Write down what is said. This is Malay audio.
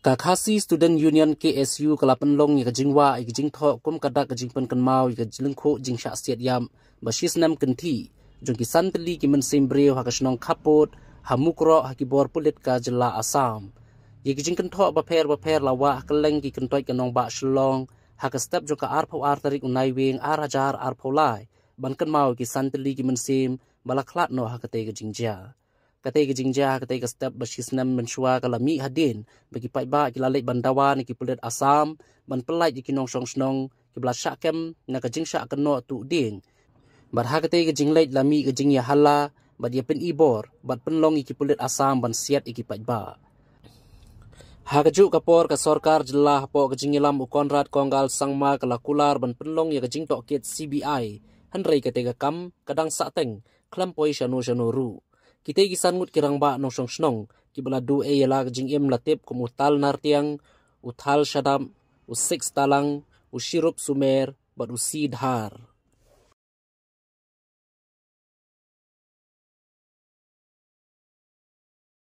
Kakasi Student Union KSU Kelapenlong ya kejingwa ya kejingtho kum kada kejingpen kenmau ya kejelengko jingsha siat yam basis nam kenti jungki santeli kimen simbrio hakasnong kaput hamukro hakibor pulit ka jela asam ya kejingken tho baper baper lawa ha keleng ki kentoi kenong ba shlong hakastep jungka arpo artarik unai wing arajar ha arpo lai ban kenmau ki santeli kimen sim balaklat no hakate kejingja katai ke jingja katai ke step bashisnam menshua kala mi hadin bagi pai ba ki lalai bandawa ni ki pulet asam man pelai ki nong song song ki bla shakem na ka jingsha ka no tu ding bar ha katai ke jinglai la mi ke jingya hala bad ye pen ibor bad pen long ki asam ban siat ki pai ha ka ju ka por ka sarkar jilla po ke jingilam u konrad kongal sangma kala kular ban pen long ye ya ke jing to cbi hanrei ka te kam kadang sa teng klampoi shanu shanu ru kita kisan mut kirang ba no song snong ki bala du e jing em la tep nartiang, utal nar tiang shadam u talang u sumer but u